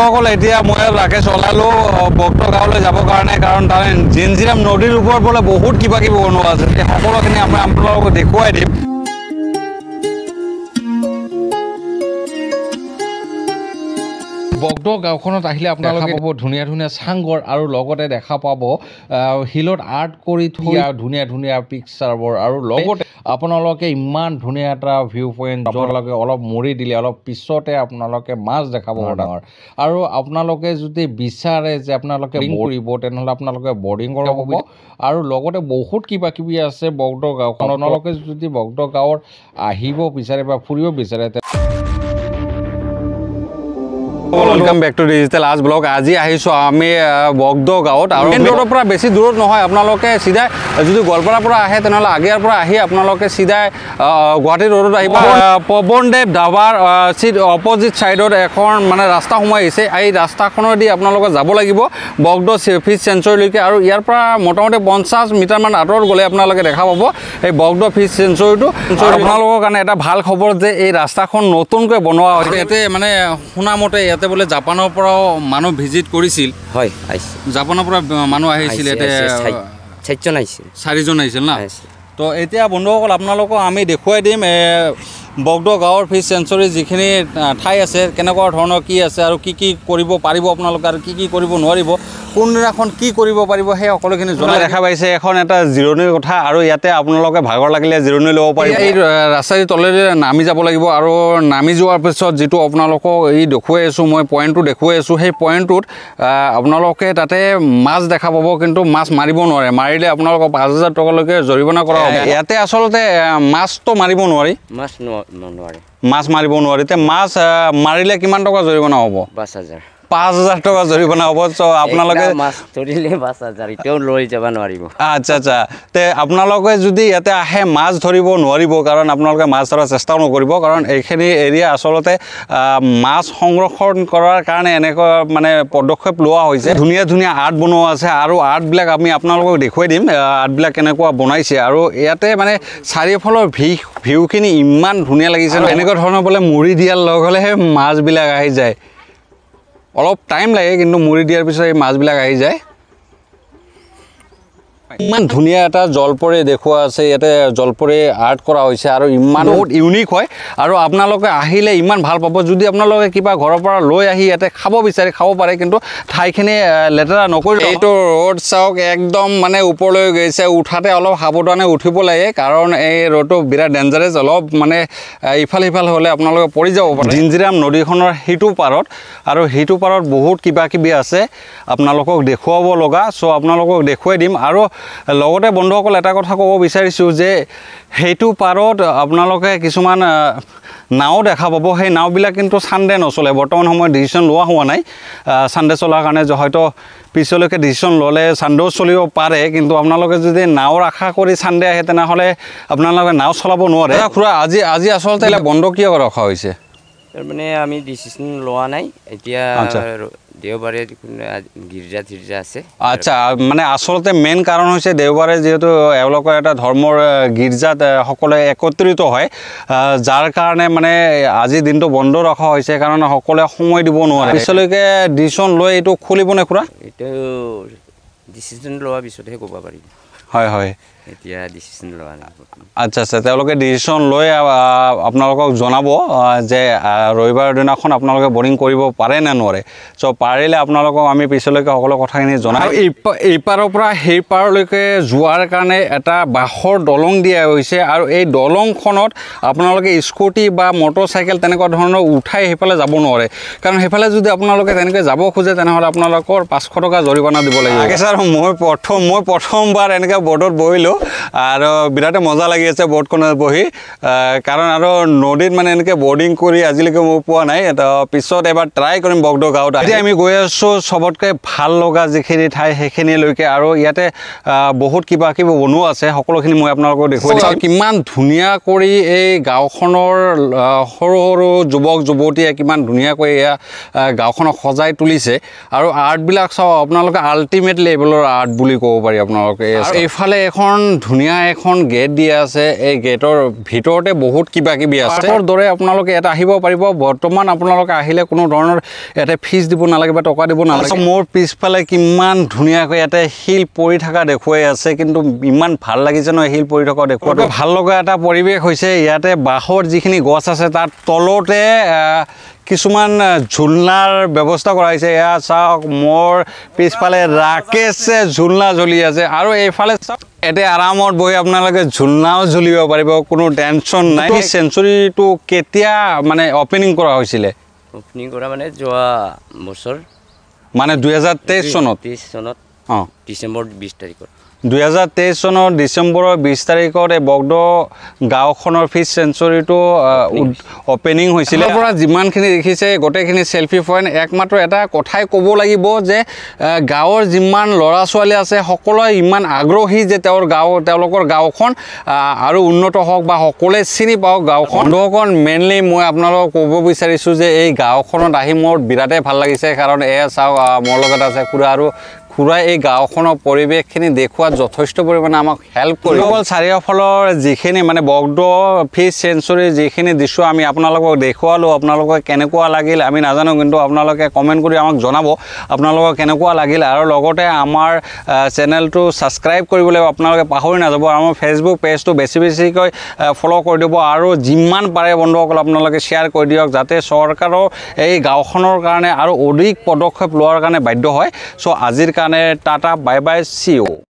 যুৱকসকল এতিয়া মই লাকে চলালোঁ ভক্ত গাঁৱলৈ যাবৰ কাৰণে কাৰণ তাৰ জিনজিৰাম নদীৰ ওপৰত বোলে বহুত কিবা কিবি বনোৱা আছে সেই সকলোখিনি আমি আপোনালোকক দেখুৱাই দিম বগদ গাঁওখনত আহিলে আপোনালোকে পাব ধুনীয়া ধুনীয়া চাংঘৰ আৰু লগতে দেখা পাব শিলত আৰ্ট কৰি থৈ ধুনীয়া ধুনীয়া পিকচাৰবোৰ আৰু লগতে আপোনালোকে ইমান ধুনীয়া এটা ভিউ পইণ্ট আপোনালোকে অলপ মৰি দিলে অলপ পিছতে আপোনালোকে মাছ দেখাব ডাঙৰ আৰু আপোনালোকে যদি বিচাৰে যে আপোনালোকে কৰিব তেনেহ'লে আপোনালোকে বৰ্ডিং কৰা হ'ব আৰু লগতে বহুত কিবা কিবি আছে বগ্ধ গাঁওখন আপোনালোকে যদি বগ্ধ গাঁৱৰ আহিব বিচাৰে বা ফুৰিব বিচাৰে ৱেলকাম বেক টু ডিজিটেল আজ ব্লগ আজি আহিছোঁ আমি বগদৌ গাঁৱত আৰু মেইন ৰোডৰ পৰা বেছি দূৰত নহয় আপোনালোকে চিধাই যদি গোৱালপাৰাৰ পৰা আহে তেনেহ'লে আগিয়াৰ পৰা আহি আপোনালোকে চিধাই গুৱাহাটী ৰোডত আহিব পৱনদেৱ ধাবাৰ চি অপজিট ছাইডত এখন মানে ৰাস্তা সোমাই আহিছে এই ৰাস্তাখনেদি আপোনালোকে যাব লাগিব বগদৌ ফিছ চেঞ্চুৰীলৈকে আৰু ইয়াৰ পৰা মোটামুটি পঞ্চাছ মিটাৰমান আঁতৰত গ'লে আপোনালোকে দেখা পাব এই বগদৌ ফিছ চেঞ্চুৰীটো আপোনালোকৰ কাৰণে এটা ভাল খবৰ যে এই ৰাস্তাখন নতুনকৈ বনোৱা হৈছে ইয়াতে মানে শুনামতে ইয়াতে বোলে যাব জাপানৰ পৰাও মানুহ ভিজিট কৰিছিল হয় জাপানৰ পৰা মানুহ আহিছিল চাৰিজন আহিছিল চাৰিজন আহিছিল ন তো এতিয়া বন্ধুসকল আপোনালোকক আমি দেখুৱাই দিম বগদ গাঁৱৰ ফিছ চেঞ্চুৰী যিখিনি ঠাই আছে কেনেকুৱা ধৰণৰ কি আছে আৰু কি কি কৰিব পাৰিব আপোনালোকে আৰু কি কি কৰিব নোৱাৰিব কোনদিনাখন কি কৰিব পাৰিব সেই সকলোখিনি জনাই দেখা পাইছে এখন এটা জিৰণিৰ কথা আৰু ইয়াতে আপোনালোকে ভাগৰ লাগিলে জিৰণি ল'ব পাৰিব এই ৰাস্তাটি তলেদি নামি যাব লাগিব আৰু নামি যোৱাৰ পিছত যিটো আপোনালোকক এই দেখুৱাই আছোঁ মই পইণ্টটো দেখুৱাই আছোঁ সেই পইণ্টটোত আপোনালোকে তাতে মাছ দেখা পাব কিন্তু মাছ মাৰিব নোৱাৰে মাৰিলে আপোনালোকক পাঁচ হাজাৰ টকালৈকে জৰিমনা কৰা হ'ব ইয়াতে আচলতে মাছটো মাৰিব নোৱাৰি মাছ নোৱাৰে নোৱাৰে মাছ মাৰিব নোৱাৰি মাছ মাৰিলে কিমান টকা জৰিমনা হ'ব পাঁচ হাজাৰ পাঁচ হাজাৰ টকা জৰিমনা হ'ব চ' আপোনালোকে আচ্ছা আচ্ছা তে আপোনালোকে যদি ইয়াতে আহে মাছ ধৰিব নোৱাৰিব কাৰণ আপোনালোকে মাছ ধৰাৰ চেষ্টাও নকৰিব কাৰণ এইখিনি এৰিয়া আচলতে মাছ সংৰক্ষণ কৰাৰ কাৰণে এনেকুৱা মানে পদক্ষেপ লোৱা হৈছে ধুনীয়া ধুনীয়া আৰ্ট বনোৱা আছে আৰু আৰ্টবিলাক আমি আপোনালোকক দেখুৱাই দিম আৰ্টবিলাক কেনেকুৱা বনাইছে আৰু ইয়াতে মানে চাৰিওফালৰ ভি ভিউখিনি ইমান ধুনীয়া লাগিছে এনেকুৱা ধৰণৰ বোলে মুৰি দিয়াৰ লগ হ'লেহে মাছবিলাক আহি যায় অলপ টাইম লাগে কিন্তু মুড়ি দিয়াৰ পিছত এই মাছবিলাক আহি যায় ইমান ধুনীয়া এটা জলপৰে দেখুওৱা আছে ইয়াতে জলপৰে আৰ্ট কৰা হৈছে আৰু ইমান বহুত ইউনিক হয় আৰু আপোনালোকে আহিলে ইমান ভাল পাব যদি আপোনালোকে কিবা ঘৰৰ পৰা লৈ আহি ইয়াতে খাব বিচাৰে খাব পাৰে কিন্তু ঠাইখিনি লেতেৰা নকৰি এইটো ৰ'দ চাওক একদম মানে ওপৰলৈ গৈছে উঠাতে অলপ সাৱধানে উঠিব লাগে কাৰণ এই ৰ'দটো বিৰাট ডেঞ্জাৰেছ অলপ মানে ইফাল সিফাল হ'লে আপোনালোকে পৰি যাব পাৰে জিঞ্জিৰাম নদীখনৰ সিটো পাৰত আৰু সিটো পাৰত বহুত কিবা কিবি আছে আপোনালোকক দেখুৱাব লগা চ' আপোনালোকক দেখুৱাই দিম আৰু লগতে বন্ধুসকল এটা কথা ক'ব বিচাৰিছোঁ যে সেইটো পাৰত আপোনালোকে কিছুমান নাও দেখা পাব সেই নাওবিলাক কিন্তু চানডে নচলে বৰ্তমান সময়ত ডিচিশ্যন লোৱা হোৱা নাই চানডে চলাৰ কাৰণে হয়তো পিছলৈকে ডিচিশ্যন ল'লে চানডেও চলিব পাৰে কিন্তু আপোনালোকে যদি নাৱৰ আশা কৰি চানডে আহে তেনেহ'লে আপোনালোকে নাও চলাব নোৱাৰে খুৰা আজি আজি আচলতে বন্ধ কিয় ৰখা হৈছে মানে আমি ডিচিশ্যন লোৱা নাই এতিয়া দেওবাৰে কোনো গীৰ্জা তিৰ্জা আছে আচ্ছা মানে আচলতে মেইন কাৰণ হৈছে দেওবাৰে যিহেতু এওঁলোকৰ এটা ধৰ্মৰ গীৰ্জাত সকলোৱে একত্ৰিত হয় যাৰ কাৰণে মানে আজি দিনটো বন্ধ ৰখা হৈছে কাৰণ সকলোৱে সময় দিব নোৱাৰে পিছলৈকে ডিচিশ্যন লৈ এইটো খুলিব নে খুৰা এইটো ডিচিশ্যন লোৱাৰ পিছতহে ক'ব পাৰিম হয় হয় এতিয়া ডিসিশন লোৱা আচ্ছা আচ্ছা তেওঁলোকে ডিচিশ্যন লৈ আপোনালোকক জনাব যে ৰবিবাৰৰ দিনাখন আপোনালোকে বৰিং কৰিব পাৰে নে নোৱাৰে চ' পাৰিলে আপোনালোকক আমি পিছলৈকে সকলো কথাখিনি জনাম জনাই এইপাৰৰ পৰা সেইপাৰলৈকে যোৱাৰ কাৰণে এটা বাঁহৰ দলং দিয়া হৈছে আৰু এই দলংখনত আপোনালোকে স্কুটি বা মটৰ চাইকেল তেনেকুৱা ধৰণৰ উঠাই সেইফালে যাব নোৱাৰে কাৰণ সেইফালে যদি আপোনালোকে তেনেকৈ যাব খোজে তেনেহ'লে আপোনালোকৰ পাঁচশ টকা জৰিমনা দিব লাগিব ছাৰ মই প্ৰথম মই প্ৰথমবাৰ এনেকৈ বৰ্ডত বহিলোঁ আৰু বিৰাটে মজা লাগি আছে ব'ৰ্ডখনত বহি কাৰণ আৰু নদীত মানে এনেকৈ ব'ৰ্ডিং কৰি আজিলৈকে মই পোৱা নাই পিছত এবাৰ ট্ৰাই কৰিম বগদ গাঁৱত এতিয়া আমি গৈ আছোঁ চবতকৈ ভাল লগা যিখিনি ঠাই সেইখিনিলৈকে আৰু ইয়াতে বহুত কিবা কিবি বনু আছে সকলোখিনি মই আপোনালোকক দেখুৱাইছোঁ কিমান ধুনীয়া কৰি এই গাঁওখনৰ সৰু সৰু যুৱক যুৱতীয়ে কিমান ধুনীয়াকৈ এয়া গাঁওখনক সজাই তুলিছে আৰু আৰ্টবিলাক চাওক আপোনালোকে আল্টিমেট লেভেলৰ আৰ্ট বুলি ক'ব পাৰি আপোনালোকে এইফালে এখন ধুনীয়া এখন গেট দিয়া আছে এই গেটৰ ভিতৰতে বহুত কিবা কিবি আছে তাৰ দৰে আপোনালোকে ইয়াত আহিব পাৰিব বৰ্তমান আপোনালোকে আহিলে কোনো ধৰণৰ ইয়াতে ফিজ দিব নালাগে বা টকা দিব নালাগে মোৰ পিছফালে কিমান ধুনীয়াকৈ ইয়াতে শিল পৰি থকা দেখুৱাই আছে কিন্তু ইমান ভাল লাগিছে ন শিল পৰি থকা দেখুৱাটো ভাল লগা এটা পৰিৱেশ হৈছে ইয়াতে বাঁহৰ যিখিনি গছ আছে তাৰ তলতে কিছুমান ঝুলনাৰ ব্যৱস্থা কৰাইছে এয়া চাওক মোৰ পিছফালে ৰাকেশে ঝুলনা জ্বলি আছে আৰু এইফালে চাওক এতিয়া আৰামত বহি আপোনালোকে ঝুলনাও জ্বলিব পাৰিব কোনো টেনচন নাই চেঞ্চুৰিটো কেতিয়া মানে অপেনিং কৰা হৈছিলে অপেনিং কৰা মানে যোৱা বছৰ মানে দুহেজাৰ তেইছ চনত তেইছ চনত অঁ ডিচেম্বৰ বিছ তাৰিখত দুহেজাৰ তেইছ চনৰ ডিচেম্বৰৰ বিছ তাৰিখত এই বগদ গাঁওখনৰ ফিছ চেঞ্চুৰিটো অ'পেনিং হৈছিলে পৰা যিমানখিনি দেখিছে গোটেইখিনি চেল্ফি পইণ্ট একমাত্ৰ এটা কথাই ক'ব লাগিব যে গাঁৱৰ যিমান ল'ৰা ছোৱালী আছে সকলোৱে ইমান আগ্ৰহী যে তেওঁৰ গাঁও তেওঁলোকৰ গাঁওখন আৰু উন্নত হওক বা সকলোৱে চিনি পাওক গাঁওখন বন্ধুসকল মেইনলি মই আপোনালোকক ক'ব বিচাৰিছোঁ যে এই গাঁওখনত আহি মোৰ বিৰাটেই ভাল লাগিছে কাৰণ এয়া চাওক মোৰ লগত আছে খুৰা আৰু ফুৰাই এই গাঁওখনৰ পৰিৱেশখিনি দেখুৱাত যথেষ্ট পৰিমাণে আমাক হেল্প কৰিব চাৰিওফালৰ যিখিনি মানে বগ্ৰ ফিছ চেঞ্চুৰীৰ যিখিনি দৃশ্য আমি আপোনালোকক দেখুৱালোঁ আপোনালোকে কেনেকুৱা লাগিল আমি নাজানো কিন্তু আপোনালোকে কমেণ্ট কৰি আমাক জনাব আপোনালোকৰ কেনেকুৱা লাগিল আৰু লগতে আমাৰ চেনেলটো ছাবস্ক্ৰাইব কৰিবলৈ আপোনালোকে পাহৰি নাযাব আৰু আমাৰ ফেচবুক পেজটো বেছি বেছিকৈ ফ'ল' কৰি দিব আৰু যিমান পাৰে বন্ধুসকল আপোনালোকে শ্বেয়াৰ কৰি দিয়ক যাতে চৰকাৰৰ এই গাঁওখনৰ কাৰণে আৰু অধিক পদক্ষেপ লোৱাৰ কাৰণে বাধ্য হয় চ' আজিৰ কাৰণে मैंने टाटा बाय बाय सी ओ